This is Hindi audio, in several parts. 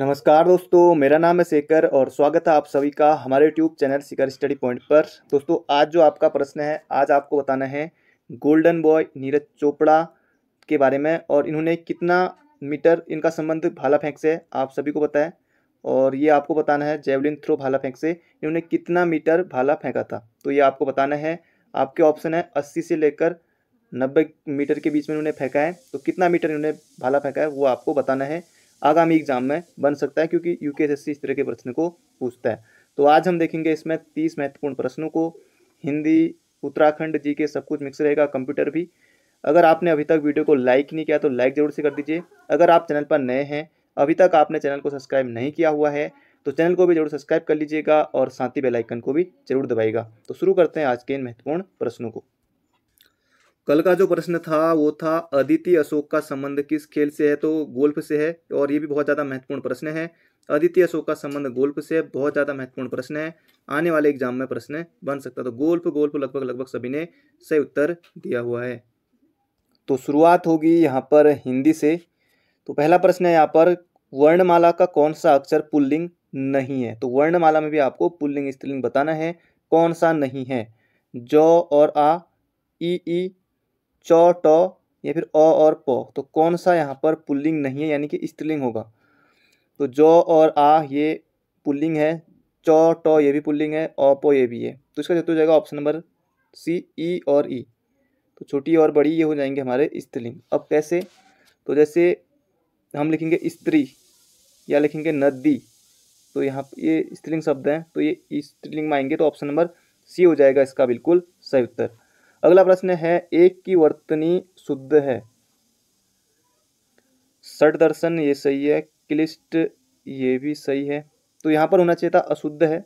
नमस्कार दोस्तों मेरा नाम है शेखर और स्वागत है आप सभी का हमारे YouTube channel Shikhar study point पर दोस्तों आज जो आपका प्रश्न है आज आपको बताना है गोल्डन बॉय नीरज चोपड़ा के बारे में और इन्होंने कितना मीटर इनका संबंध भाला फेंक से आप सभी को पता है और ये आपको बताना है जेवलिन थ्रो भाला फेंक से इन्होंने कितना मीटर भाला फेंका था तो ये आपको बताना है आपके ऑप्शन है अस्सी से लेकर नब्बे मीटर के बीच में इन्होंने फेंका है तो कितना मीटर इन्होंने भाला फेंका है वो आपको बताना है आगामी एग्जाम में बन सकता है क्योंकि यू इस तरह के प्रश्न को पूछता है तो आज हम देखेंगे इसमें तीस महत्वपूर्ण प्रश्नों को हिंदी उत्तराखंड जी के सब कुछ मिक्स रहेगा कंप्यूटर भी अगर आपने अभी तक वीडियो को लाइक नहीं किया तो लाइक जरूर से कर दीजिए अगर आप चैनल पर नए हैं अभी तक आपने चैनल को सब्सक्राइब नहीं किया हुआ है तो चैनल को भी जरूर सब्सक्राइब कर लीजिएगा और साथ ही बेलाइकन को भी जरूर दबाएगा तो शुरू करते हैं आज के इन महत्वपूर्ण प्रश्नों को कल का जो प्रश्न था वो था अदिति अशोक का संबंध किस खेल से है तो गोल्फ से है और ये भी बहुत ज़्यादा महत्वपूर्ण प्रश्न है अदिति अशोक का संबंध गोल्फ से बहुत ज़्यादा महत्वपूर्ण प्रश्न है आने वाले एग्जाम में प्रश्न बन सकता है तो गोल्फ गोल्फ लगभग लगभग सभी ने सही उत्तर दिया हुआ है तो शुरुआत होगी यहाँ पर हिंदी से तो पहला प्रश्न है यहाँ पर वर्णमाला का कौन सा अक्षर पुल्लिंग नहीं है तो वर्णमाला में भी आपको पुल्लिंग स्त्रीलिंग बताना है कौन सा नहीं है जौ और आ ई ई च ट या फिर अ और प तो कौन सा यहाँ पर पुल्लिंग नहीं है यानी कि स्त्रीलिंग होगा तो ज और आ ये पुल्लिंग है च ट ये भी पुल्लिंग है अ प ये भी है तो इसका जवाब तो हो जाएगा ऑप्शन नंबर सी ई और ई तो छोटी और बड़ी ये हो जाएंगे हमारे स्त्रीलिंग अब कैसे तो जैसे हम लिखेंगे स्त्री या लिखेंगे नदी तो यहाँ ये स्त्रीलिंग शब्द हैं तो ये स्त्रीलिंग में आएंगे तो ऑप्शन नंबर सी हो जाएगा इसका बिल्कुल सही उत्तर अगला प्रश्न है एक की वर्तनी शुद्ध है सट दर्शन ये सही है क्लिष्ट ये भी सही है तो यहाँ पर होना चाहिए था अशुद्ध है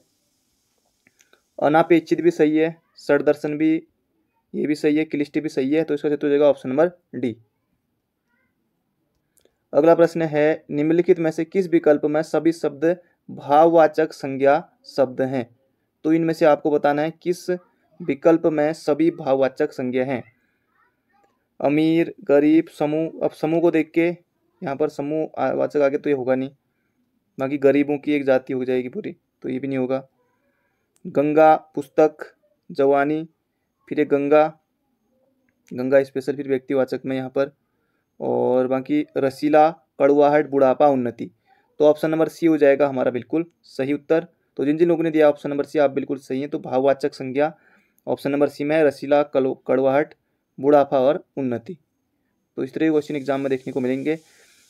अनापेक्षित भी सही है सट दर्शन भी ये भी सही है क्लिष्ट भी सही है तो इसका क्षेत्र हो जाएगा ऑप्शन नंबर डी अगला प्रश्न है निम्नलिखित में से किस विकल्प में सभी शब्द भाववाचक संज्ञा शब्द हैं तो इनमें से आपको बताना है किस विकल्प में सभी भाववाचक संज्ञा हैं अमीर गरीब समूह अब समूह को देख के यहाँ पर समूह वाचक आगे तो ये होगा नहीं बाकी गरीबों की एक जाति हो जाएगी पूरी तो ये भी नहीं होगा गंगा पुस्तक जवानी फिर एक गंगा गंगा स्पेशल फिर व्यक्तिवाचक में यहाँ पर और बाकी रसीला कड़वाहट बुढ़ापा उन्नति तो ऑप्शन नंबर सी हो जाएगा हमारा बिल्कुल सही उत्तर तो जिन जिन लोगों ने दिया ऑप्शन नंबर सी आप बिल्कुल सही हैं तो भाववाचक संज्ञा ऑप्शन नंबर सी में है रसीला कलो कड़वाहट बुढ़ापा और उन्नति तो इस तरह के क्वेश्चन एग्जाम में देखने को मिलेंगे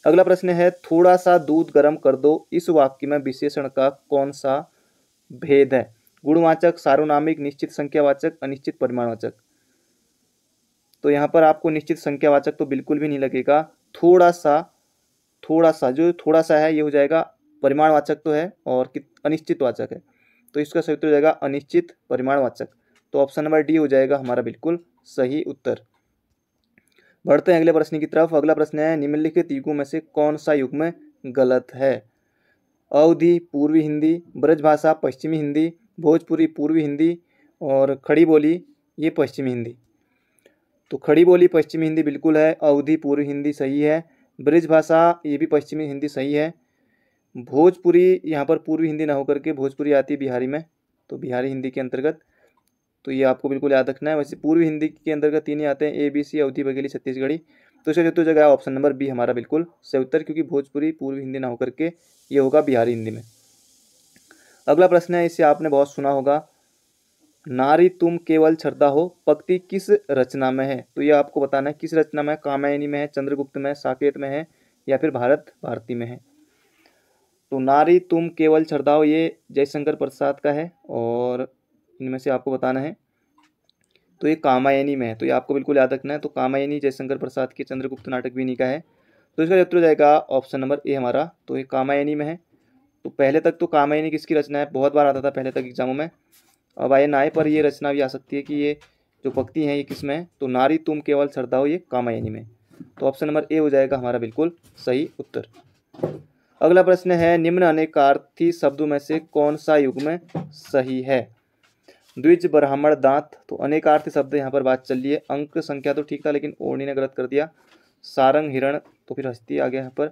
अगला प्रश्न है थोड़ा सा दूध गर्म कर दो इस वाक्य में विशेषण का कौन सा भेद है गुणवाचक सार्वनामिक निश्चित संख्यावाचक अनिश्चित परिमाणवाचक तो यहाँ पर आपको निश्चित संख्यावाचक तो बिल्कुल भी नहीं लगेगा थोड़ा सा थोड़ा सा जो थोड़ा सा है ये हो जाएगा परिमाणवाचक तो है और अनिश्चितवाचक है तो इसका सही उत्तर हो जाएगा अनिश्चित परिमाणवाचक तो ऑप्शन नंबर डी हो जाएगा हमारा बिल्कुल सही उत्तर बढ़ते हैं अगले प्रश्न की तरफ अगला प्रश्न है निम्नलिखित युगों में से कौन सा युग में गलत है अवधि पूर्वी हिंदी ब्रजभाषा पश्चिमी हिंदी भोजपुरी पूर्वी हिंदी और खड़ी बोली ये पश्चिमी हिंदी तो खड़ी बोली पश्चिमी हिंदी बिल्कुल है अवधि पूर्वी हिंदी सही है ब्रज भाषा ये भी पश्चिमी हिंदी सही है भोजपुरी यहाँ पर पूर्वी हिंदी ना होकर के भोजपुरी आती है बिहारी में तो बिहारी हिंदी के अंतर्गत तो ये आपको बिल्कुल याद रखना है वैसे पूर्वी हिंदी के का तीन ही आते हैं ए बी सी अवधि बघेली छत्तीसगढ़ी तो इसका जो जगह ऑप्शन नंबर बी हमारा बिल्कुल सही उत्तर क्योंकि भोजपुरी पूर्वी हिंदी ना होकर के ये होगा बिहारी हिंदी में अगला प्रश्न है इसे आपने बहुत सुना होगा नारी तुम केवल छरदा हो पक्ति किस रचना में है तो ये आपको बताना है किस रचना में कामायनी में है चंद्रगुप्त में साकेत में है या फिर भारत भारती में है तो नारी तुम केवल छरदा हो ये जयशंकर प्रसाद का है और इनमें से आपको बताना है तो ये कामायनी में है तो ये आपको बिल्कुल याद रखना है तो कामायनी जयशंकर प्रसाद के चंद्रगुप्त नाटक भी का है तो इसका उत्तर हो जाएगा ऑप्शन नंबर ए हमारा तो ये कामायनी में है तो पहले तक तो कामायनी किसकी रचना है बहुत बार आता था पहले तक एग्जामों में अब आए नाए पर ये रचना भी आ सकती है कि ये जो पक्ति है ये किस में है तो नारी तुम केवल श्रद्धा हो ये कामायनी में तो ऑप्शन नंबर ए हो जाएगा हमारा बिल्कुल सही उत्तर अगला प्रश्न है निम्न अनेकार्थी शब्दों में से कौन सा युग में सही है द्विज ब्राह्मण दांत तो अनेकार्थी शब्द यहाँ पर बात चल रही है अंक संख्या तो ठीक था लेकिन ओणी ने गलत कर दिया सारंग हिरण तो फिर हस्ती आ गया यहाँ पर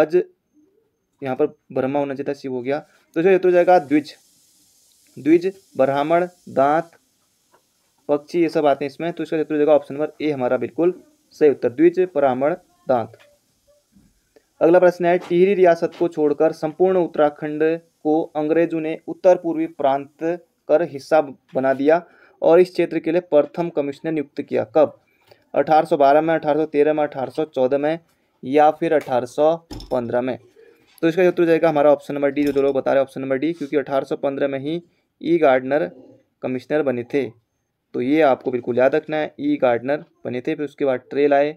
अज यहाँ पर ब्रह्मा होना चाहिए शिव हो गया तो ये तो जाएगा द्विज द्विज ब्राह्मण दांत पक्षी ये सब आते हैं इसमें तो इसका उत्तर जगह ऑप्शन नंबर ए हमारा बिल्कुल सही उत्तर द्विज ब्राह्मण दांत अगला प्रश्न है टिहरी रियासत को छोड़कर संपूर्ण उत्तराखंड को अंग्रेजों ने उत्तर पूर्वी प्रांत कर हिस्सा बना दिया और इस क्षेत्र के लिए प्रथम कमिश्नर नियुक्त किया कब 1812 में 1813 में 1814 में या फिर 1815 में तो इसका उत्तर जाएगा हमारा ऑप्शन नंबर डी जो दो लोग बता रहे ऑप्शन नंबर डी क्योंकि 1815 में ही ई गार्डनर कमिश्नर बने थे तो ये आपको बिल्कुल याद रखना है ई गार्डनर बने थे फिर उसके बाद ट्रेल आए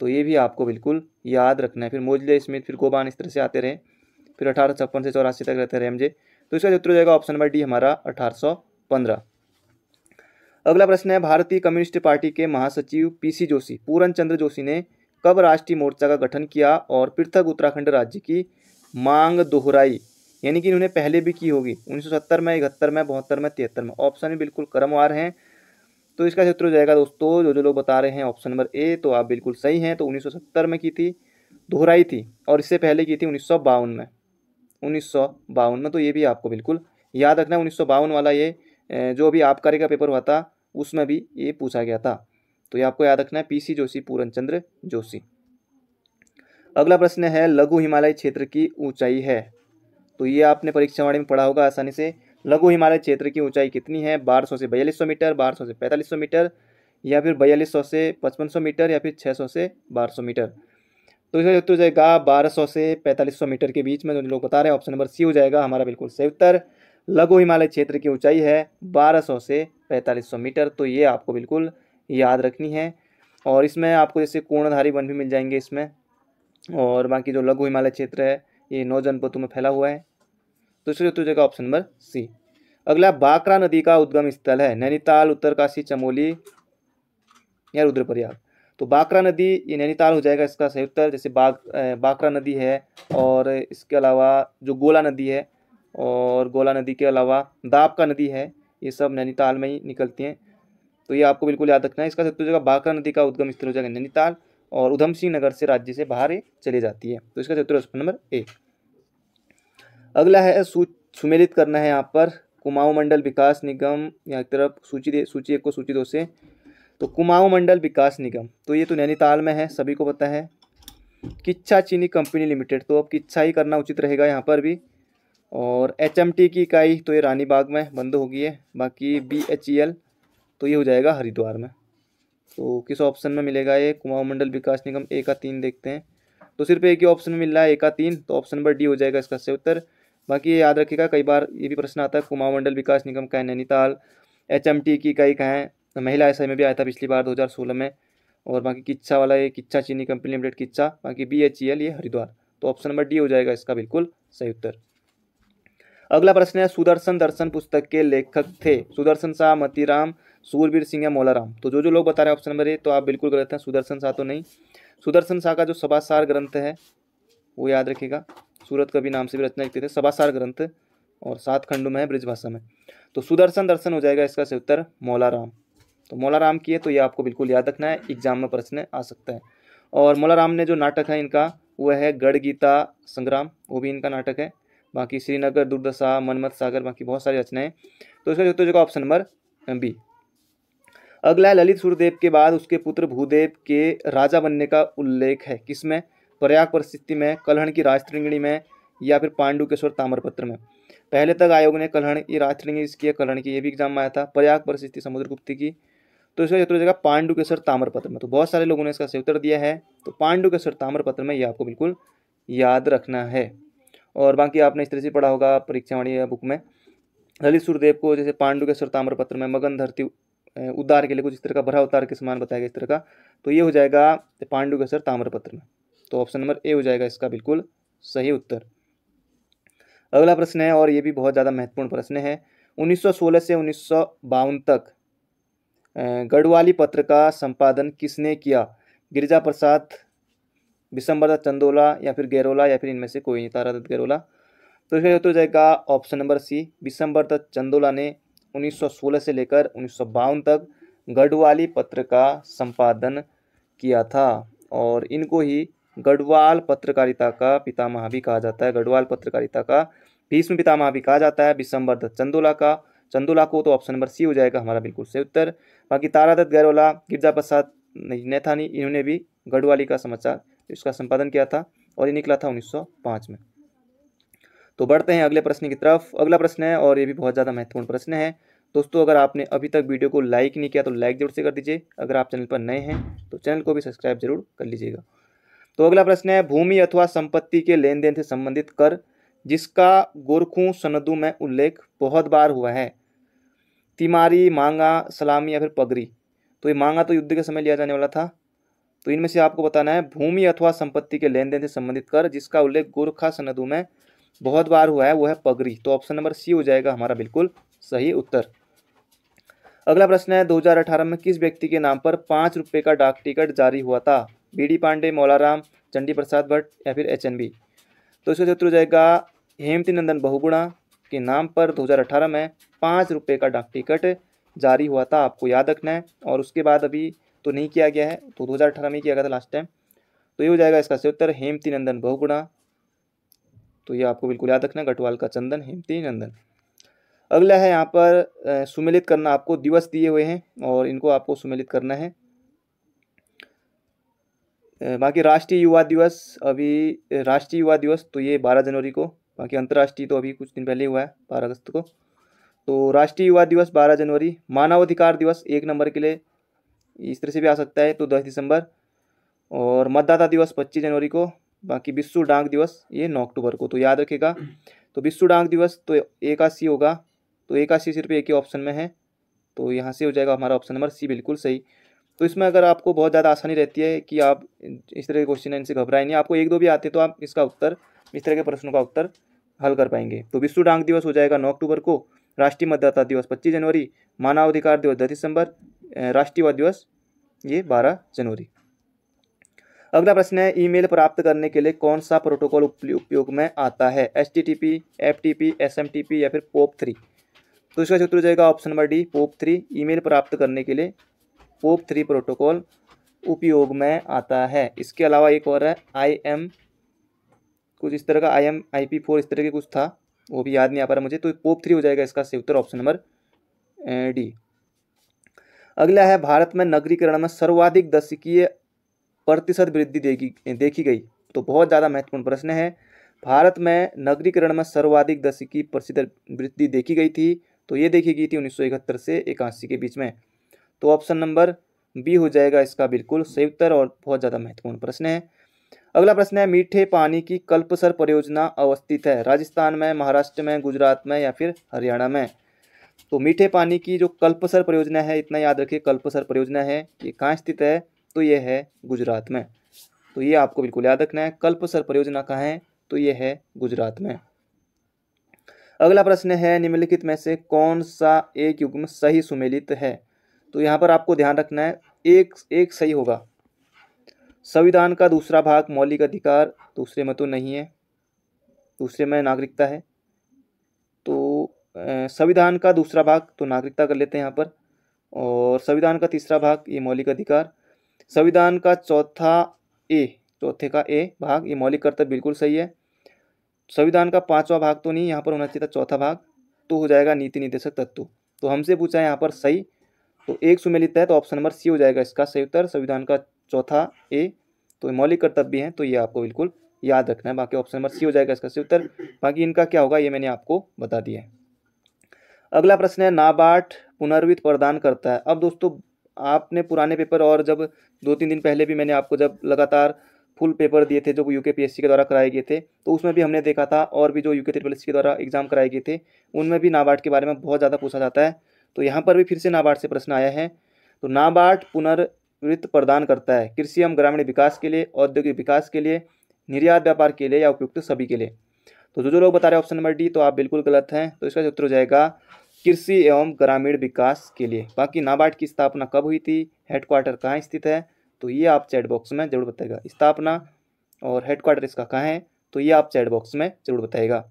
तो ये भी आपको बिल्कुल याद रखना है फिर मोजले स्मिथ फिर गोबान इस तरह से आते रहे फिर अठारह छप्पन से चौरासी तक रहते रहे एमजे तो इसका उत्तर हो जाएगा ऑप्शन नंबर डी हमारा अठारह अगला प्रश्न है भारतीय कम्युनिस्ट पार्टी के महासचिव पीसी जोशी पूरन चंद्र जोशी ने कब राष्ट्रीय मोर्चा का गठन किया और पृथक उत्तराखंड राज्य की मांग दोहराई यानी कि इन्होंने पहले भी की होगी 1970 में इकहत्तर में बहत्तर में तिहत्तर में ऑप्शन भी बिल्कुल क्रमवार हैं तो इसका क्षेत्र हो जाएगा दोस्तों जो जो लोग बता रहे हैं ऑप्शन नंबर ए तो आप बिल्कुल सही हैं तो उन्नीस में की थी दोहराई थी और इससे पहले की थी उन्नीस में उन्नीस में तो ये भी आपको बिल्कुल याद रखना है उन्नीस वाला ये जो अभी आबकारी का पेपर हुआ था उसमें भी ये पूछा गया था तो ये आपको याद रखना है पीसी जोशी पूरन चंद्र जोशी अगला प्रश्न है लघु हिमालय क्षेत्र की ऊंचाई है तो ये आपने वाणी में पढ़ा होगा आसानी से लघु हिमालय क्षेत्र की ऊंचाई कितनी है बारह सौ से बयालीस सौ मीटर बारह सौ से पैंतालीस सौ मीटर या फिर बयालीस सौ से पचपन सौ मीटर या फिर छः सौ से बारह सौ मीटर तो इसका उत्तर हो जाएगा बारह सौ से पैंतालीस सौ मीटर के बीच में जो लोग बता रहे हैं ऑप्शन नंबर सी हो जाएगा हमारा बिल्कुल सही उत्तर लघु हिमालय क्षेत्र की ऊंचाई है 1200 से 4500 मीटर तो ये आपको बिल्कुल याद रखनी है और इसमें आपको जैसे कोणधारी वन भी मिल जाएंगे इसमें और बाकी जो लघु हिमालय क्षेत्र है ये नौ जनपदों में फैला हुआ है तो इसका उत्तर जाएगा ऑप्शन नंबर सी अगला बाकरा नदी का उद्गम स्थल है नैनीताल उत्तरकाशी चमोली या रुद्रप्रयाग तो बाकरा नदी ये नैनीताल हो जाएगा इसका उत्तर जैसे बाग बाकरा नदी है और इसके अलावा जो गोला नदी है और गोला नदी के अलावा दाबका नदी है ये सब नैनीताल में ही निकलती हैं तो ये आपको बिल्कुल याद रखना है इसका उत्तर जगह बाकरा नदी का उद्गम स्थल हो जाएगा नैनीताल और उधम सिंह नगर से राज्य से बाहर चले चली जाती है तो इसका चतुर्थ नंबर एक अगला है सुमेलित करना है यहाँ पर कुमाऊं मंडल विकास निगम यहाँ की तरफ सूची दे सूची एक को सूची दो से तो कुमाऊं मंडल विकास निगम तो ये तो नैनीताल में है सभी को पता है किच्छा चीनी कंपनी लिमिटेड तो अब किच्छा ही करना उचित रहेगा यहाँ पर भी और एच की इकाई तो ये रानीबाग में बंद होगी है बाकी बी एच ई एल तो ये हो जाएगा हरिद्वार में तो किस ऑप्शन में मिलेगा ये कुमाऊं मंडल विकास निगम ए का तीन देखते हैं तो सिर्फ एक ही ऑप्शन में मिल रहा है ए का तीन तो ऑप्शन नंबर डी हो जाएगा इसका सही उत्तर बाकी ये याद रखिएगा कई बार ये भी प्रश्न आता है कुमाऊं मंडल विकास निगम का है नैनीताल एच की इकाई का है तो महिला एस में भी आया था पिछली बार 2016 में और बाकी किच्चा वाला ये किच्चा चीनी कंपनी लिमिटेड किच्चा बाकी बी एच ई एल ये हरिद्वार तो ऑप्शन नंबर डी हो जाएगा इसका बिल्कुल सही उत्तर अगला प्रश्न है सुदर्शन दर्शन पुस्तक के लेखक थे सुदर्शन शाह मतीराम सूरवीर सिंह या मौलाराम तो जो जो लोग बता रहे हैं ऑप्शन नंबर ए तो आप बिल्कुल गलत हैं सुदर्शन शाह तो नहीं सुदर्शन शाह का जो सभासार ग्रंथ है वो याद रखिएगा सूरत कवि नाम से भी रचना लिखते थे सभासार ग्रंथ और सात खंडों में है ब्रिज भाषा में तो सुदर्शन दर्शन हो जाएगा इसका सही उत्तर मौलाराम तो मौलाराम की है तो ये आपको बिल्कुल याद रखना है एग्जाम में प्रश्न आ सकता है और मौलाराम ने जो नाटक है इनका वह है गढ़ गीता संग्राम वो भी इनका नाटक है बाकी श्रीनगर दुर्दशा मनमत सागर बाकी बहुत सारी रचनाएं तो इसका जो जगह ऑप्शन नंबर बी अगला है ललित सूर्यदेव के बाद उसके पुत्र भूदेव के राजा बनने का उल्लेख है किसमें प्रयाग परिस्थिति में कलहण की राजतृंगणी में या फिर पांडुकेश्वर ताम्रपत्र में पहले तक आयोग ने कलहण की राजतृंगणी इसकी कलहण की ये भी एग्जाम में आया था प्रयाग परिस्थिति समुद्रगुप्त की तो इसका उत्तर हो जाएगा पांडु के सर ताम्रपत्र में तो बहुत सारे लोगों ने इसका सही उत्तर दिया है तो पांडु के सर ताम्रपत्र में ये आपको बिल्कुल याद रखना है और बाकी आपने इस तरह से पढ़ा होगा परीक्षावाणी बुक में ललित सूर्यदेव को जैसे पांडु के सर ताम्रपत्र में मगन धरती उद्धार के लिए कुछ इस तरह का भरा उतार के समान बताया गया इस तरह का तो ये हो जाएगा पांडु के सर ताम्रपत्र में तो ऑप्शन नंबर ए हो जाएगा इसका बिल्कुल सही उत्तर अगला प्रश्न है और ये भी बहुत ज़्यादा महत्वपूर्ण प्रश्न है 1916 से उन्नीस तक गढ़वाली पत्र का संपादन किसने किया गिरिजा प्रसाद विशंबर दत्त चंदोला या फिर गैरोला या फिर इनमें से कोई नहीं तारा दत्त गैरोला तो इसका उत्तर जाएगा option number C Vishambhar Dutt Chandola ने 1916 से लेकर उन्नीस तक गढ़वाली पत्र का संपादन किया था और इनको ही गढ़वाल पत्रकारिता का पितामह भी कहा जाता है गढ़वाल पत्रकारिता का भीष्म पितामह भी कहा जाता है विशंबर दत्त चंदोला का चंदोला को तो ऑप्शन नंबर सी हो जाएगा हमारा बिल्कुल सही उत्तर बाकी तारादत्त गैरोला गिरजा प्रसाद नेथानी इन्होंने भी गढ़वाली का समाचार इसका संपादन किया था और ये निकला था 1905 में तो बढ़ते हैं अगले प्रश्न की तरफ अगला प्रश्न है और ये भी बहुत ज़्यादा महत्वपूर्ण प्रश्न है दोस्तों अगर आपने अभी तक वीडियो को लाइक नहीं किया तो लाइक जरूर से कर दीजिए अगर आप चैनल पर नए हैं तो चैनल को भी सब्सक्राइब जरूर कर लीजिएगा तो अगला प्रश्न है भूमि अथवा संपत्ति के लेन देन से संबंधित कर जिसका गोरखू सनदू में उल्लेख बहुत बार हुआ है तिमारी मांगा सलामी या फिर पगरी तो ये मांगा तो युद्ध के समय लिया जाने वाला था तो इनमें से आपको बताना है भूमि अथवा संपत्ति के लेन देन से संबंधित कर जिसका उल्लेख गोरखा सनदू में बहुत बार हुआ है वो है पगरी तो ऑप्शन नंबर सी हो जाएगा हमारा बिल्कुल सही उत्तर अगला प्रश्न है 2018 में किस व्यक्ति के नाम पर पाँच रुपये का डाक टिकट जारी हुआ था बी डी पांडे मौलाराम चंडी प्रसाद भट्ट या फिर एच तो इसका उत्तर हो जाएगा हेमती नंदन बहुगुणा के नाम पर 2018 में पाँच रुपये का डाक टिकट जारी हुआ था आपको याद रखना है और उसके बाद अभी तो नहीं किया गया है तो 2018 में किया गया था लास्ट टाइम तो ये हो जाएगा इसका सही उत्तर हेमती नंदन बहुगुणा तो ये आपको बिल्कुल याद रखना है गटवाल का चंदन हेमती नंदन अगला है यहाँ पर सुमिलित करना आपको दिवस दिए हुए हैं और इनको आपको सुमिलित करना है बाकी राष्ट्रीय युवा दिवस अभी राष्ट्रीय युवा दिवस तो ये बारह जनवरी को बाकी अंतर्राष्ट्रीय तो अभी कुछ दिन पहले हुआ है बारह अगस्त को तो राष्ट्रीय युवा दिवस बारह जनवरी मानवाधिकार दिवस एक नंबर के लिए इस तरह से भी आ सकता है तो दस दिसंबर और मतदाता दिवस पच्चीस जनवरी को बाकी विश्व डांग दिवस ये नौ अक्टूबर को तो याद रखेगा तो विश्व डाक दिवस तो एक सी होगा तो एक सी सिर्फ एक ही ऑप्शन में है तो यहाँ से हो जाएगा हमारा ऑप्शन नंबर सी बिल्कुल सही तो इसमें अगर आपको बहुत ज़्यादा आसानी रहती है कि आप इस तरह के क्वेश्चन इनसे घबराए नहीं आपको एक दो भी आते तो आप इसका उत्तर इस तरह के प्रश्नों का उत्तर हल कर पाएंगे तो विश्व डांग दिवस हो जाएगा नौ अक्टूबर को राष्ट्रीय मतदाता दिवस पच्चीस जनवरी मानवाधिकार दिवस दस दिसंबर राष्ट्रीयवाद दिवस ये बारह जनवरी अगला प्रश्न है ईमेल प्राप्त करने के लिए कौन सा प्रोटोकॉल उपयोग में आता है H T T P F T P S M T P या फिर पोप थ्री तो इसका चित्र हो जाएगा option number D POP three email प्राप्त करने के लिए पोप थ्री प्रोटोकॉल उपयोग में आता है इसके अलावा एक और है आई एम कुछ इस तरह का I M I P four इस तरह के कुछ था वो भी याद नहीं आ पा रहा मुझे तो पोप थ्री हो जाएगा इसका सही उत्तर ऑप्शन नंबर डी अगला है भारत में नगरीकरण में सर्वाधिक दशकीय प्रतिशत वृद्धि देखी देखी गई तो बहुत ज़्यादा महत्वपूर्ण प्रश्न है भारत में नगरीकरण में सर्वाधिक दशकीय प्रतिशत वृद्धि देखी गई थी तो ये देखी गई थी इकहत्तर से इक्यासी के बीच में तो ऑप्शन नंबर बी हो जाएगा इसका बिल्कुल सही उत्तर और बहुत ज़्यादा महत्वपूर्ण प्रश्न है अगला प्रश्न है मीठे पानी की कल्पसर परियोजना अवस्थित है राजस्थान में महाराष्ट्र में गुजरात में या फिर हरियाणा में तो मीठे पानी की जो कल्पसर परियोजना है इतना याद रखिए कल्पसर परियोजना है ये कहाँ स्थित है तो ये है गुजरात में तो ये आपको बिल्कुल याद रखना है कल्पसर परियोजना कहाँ है तो ये है गुजरात में अगला प्रश्न है निम्नलिखित में से कौन सा एक युग्म सही सुमेलित है तो यहाँ पर आपको ध्यान रखना है एक एक सही होगा संविधान का दूसरा भाग मौलिक अधिकार दूसरे में तो नहीं है दूसरे में नागरिकता है तो संविधान का दूसरा भाग तो नागरिकता कर लेते हैं यहाँ पर और संविधान का तीसरा भाग ये मौलिक अधिकार संविधान का चौथा ए चौथे का ए भाग ये मौलिक कर्तव्य बिल्कुल सही है संविधान का पांचवा भाग तो नहीं यहाँ पर होना चाहिए था चौथा भाग तो हो जाएगा नीति निर्देशक तत्व तो हमसे पूछा है यहाँ पर सही तो एक सुमेलित है तो ऑप्शन नंबर सी हो जाएगा इसका सही उत्तर संविधान का चौथा ए तो मौलिक कर्तव्य हैं तो ये आपको बिल्कुल याद रखना है बाकी ऑप्शन नंबर सी हो जाएगा इसका सही उत्तर बाकी इनका क्या होगा ये मैंने आपको बता दिया है अगला प्रश्न है नाबार्ड पुनर्वित प्रदान करता है अब दोस्तों आपने पुराने पेपर और जब दो तीन दिन पहले भी मैंने आपको जब लगातार फुल पेपर दिए थे जो यूके के के द्वारा कराए गए थे तो उसमें भी हमने देखा था और भी जो यूके के के द्वारा एग्जाम कराए गए थे उनमें भी नाबार्ड के बारे में बहुत ज़्यादा पूछा जाता है तो यहाँ पर भी फिर से नाबार्ड से प्रश्न आया है तो नाबार्ड पुनर् वित्त प्रदान करता है कृषि एवं ग्रामीण विकास के लिए औद्योगिक विकास के लिए निर्यात व्यापार के लिए या उपयुक्त सभी के लिए तो जो जो लोग बता रहे हैं ऑप्शन नंबर डी तो आप बिल्कुल गलत हैं तो इसका उत्तर हो जाएगा कृषि एवं ग्रामीण विकास के लिए बाकी नाबार्ड की स्थापना कब हुई थी हेडक्वार्टर कहाँ स्थित है तो ये आप चैट बॉक्स में जरूर बताएगा स्थापना और हेडक्वार्टर इसका कहाँ है तो ये आप चैट बॉक्स में जरूर बताएगा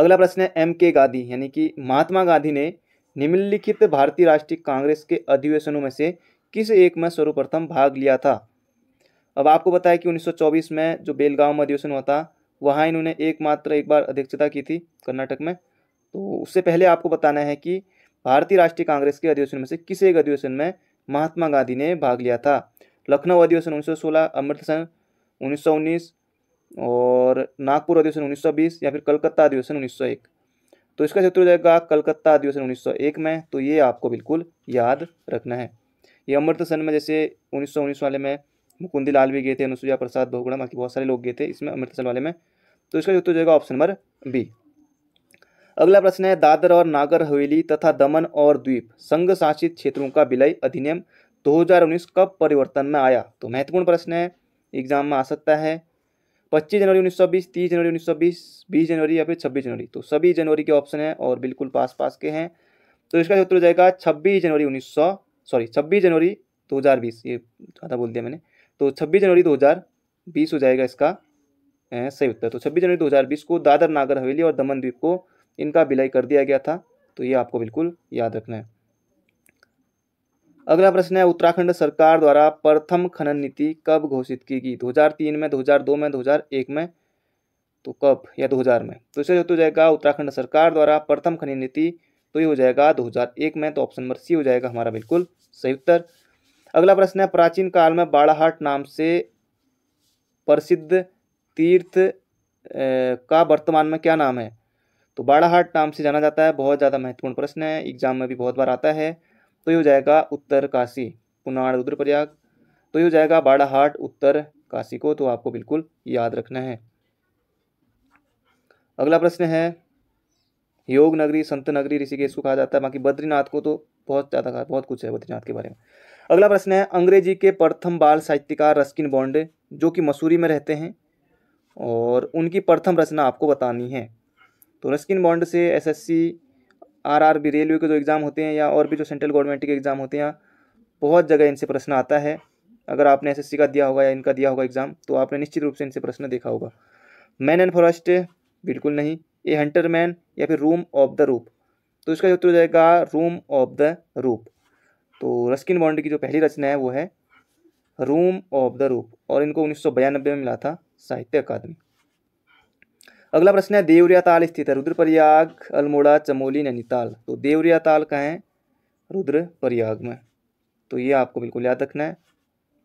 अगला प्रश्न है एम के गांधी यानी कि महात्मा गांधी ने निम्नलिखित भारतीय राष्ट्रीय कांग्रेस के अधिवेशनों में से किस एक में सर्वप्रथम भाग लिया था अब आपको बताया कि 1924 में जो बेलगांव में अधिवेशन हुआ था वहाँ इन्होंने एकमात्र एक बार अध्यक्षता की थी कर्नाटक में तो उससे पहले आपको बताना है कि भारतीय राष्ट्रीय कांग्रेस के अधिवेशन में से किस एक अधिवेशन में महात्मा गांधी ने भाग लिया था लखनऊ अधिवेशन उन्नीस अमृतसर उन्नीस और नागपुर अधिवेशन उन्नीस या फिर कलकत्ता अधिवेशन उन्नीस तो इसका क्षेत्र हो जाएगा कलकत्ता अधिवेशन उन्नीस में तो ये आपको बिल्कुल याद रखना है ये अमृत सन में जैसे उन्नीस सौ उन्नीस वाले में मुकुंदी लाल भी गए थे अनुसुईया प्रसाद भोगड़ा बाकी बहुत सारे लोग गए थे इसमें अमृत सन वाले में तो इसका उत्तर हो जाएगा ऑप्शन नंबर बी अगला प्रश्न है दादर और नागर हवेली तथा दमन और द्वीप संघ शासित क्षेत्रों का विलय अधिनियम 2019 कब परिवर्तन में आया तो महत्वपूर्ण प्रश्न है एग्जाम में आ सकता है 25 जनवरी 1920, 30 जनवरी 1920, 20 जनवरी या फिर 26 जनवरी तो सभी जनवरी के ऑप्शन हैं और बिल्कुल पास पास के हैं तो इसका उत्तर हो जाएगा 26 जनवरी उन्नीस सॉरी छब्बीस जनवरी बीस ये ज़्यादा बोल दिया मैंने तो छब्बीस जनवरी बीस हो जाएगा इसका सही उत्तर तो छब्बीस जनवरी 2020 को दादर नागर हवेली और दमन द्वीप को इनका विलय कर दिया गया था तो ये आपको बिल्कुल याद रखना है अगला प्रश्न है उत्तराखंड सरकार द्वारा प्रथम खनन नीति कब घोषित की गई 2003 में 2002 में 2001 में तो कब या 2000 में तो इसे जो जाएगा उत्तराखंड सरकार द्वारा प्रथम खनन नीति तो ये हो जाएगा 2001 में तो ऑप्शन नंबर सी हो जाएगा हमारा बिल्कुल सही उत्तर अगला प्रश्न है प्राचीन काल में बाड़ाहाट नाम से प्रसिद्ध तीर्थ का वर्तमान में क्या नाम है तो बाड़ाहाट नाम से जाना जाता है बहुत ज़्यादा महत्वपूर्ण प्रश्न है एग्जाम में भी बहुत बार आता है तो ये हो जाएगा उत्तर काशी पुनाड़ रुद्रप्रयाग तो ये हो जाएगा बाड़ाहाट उत्तर काशी को तो आपको बिल्कुल याद रखना है अगला प्रश्न है योग नगरी संत नगरी ऋषिकेश को कहा जाता है बाकी बद्रीनाथ को तो बहुत ज़्यादा कहा बहुत कुछ है बद्रीनाथ के बारे में अगला प्रश्न है अंग्रेजी के प्रथम बाल साहित्यकार रस्किन बॉन्ड जो कि मसूरी में रहते हैं और उनकी प्रथम रचना आपको बतानी है तो रस्किन बॉन्ड से एस एस रेलवे के जो एग्ज़ाम होते हैं या और भी जो सेंट्रल गवर्नमेंट के एग्ज़ाम होते हैं बहुत जगह इनसे प्रश्न आता है अगर आपने एसएससी का दिया होगा या इनका दिया होगा एग्ज़ाम तो आपने निश्चित रूप से इनसे प्रश्न देखा होगा मैन एंड फॉरेस्ट बिल्कुल नहीं ए हंटर मैन या फिर रूम ऑफ द रूप तो इसका उत्तर हो जाएगा रूम ऑफ द रूप तो रस्किन बॉन्ड की जो पहली रचना है वो है रूम ऑफ द रूप और इनको उन्नीस में मिला था साहित्य अकादमी अगला प्रश्न है देवरिया ताल स्थित है रुद्रप्रयाग अल्मोड़ा चमोली नैनीताल तो देवरिया ताल कहाँ है रुद्रप्रयाग में तो ये आपको बिल्कुल याद रखना है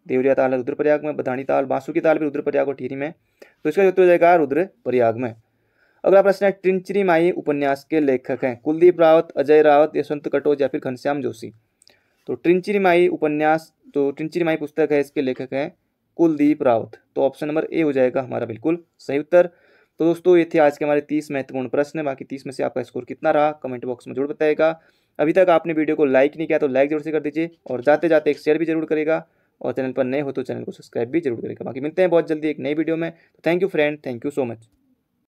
देवरिया ताल है रुद्रप्रयाग में बधानी ताल बांसुकी की ताल भी रुद्रप्रयाग और टीरी में तो इसका उत्तर हो जाएगा रुद्रप्रयाग में अगला प्रश्न है टिंचरी माई उपन्यास के लेखक हैं कुलदीप रावत अजय रावत यशवंत कटोच या फिर घनश्याम जोशी तो टिंचरी माई उपन्यास तो टिंचरी माई पुस्तक है इसके लेखक हैं कुलदीप रावत तो ऑप्शन नंबर ए हो जाएगा हमारा बिल्कुल सही उत्तर तो दोस्तों ये थे आज के हमारे तीस महत्वपूर्ण प्रश्न बाकी तीस में से आपका स्कोर कितना रहा कमेंट बॉक्स में जरूर बताएगा अभी तक आपने वीडियो को लाइक नहीं किया तो लाइक जरूर से कर दीजिए और जाते जाते एक शेयर भी जरूर करेगा और चैनल पर नए हो तो चैनल को सब्सक्राइब भी जरूर करेगा बाकी मिलते हैं बहुत जल्दी एक नई वीडियो में तो thank you friend thank you so much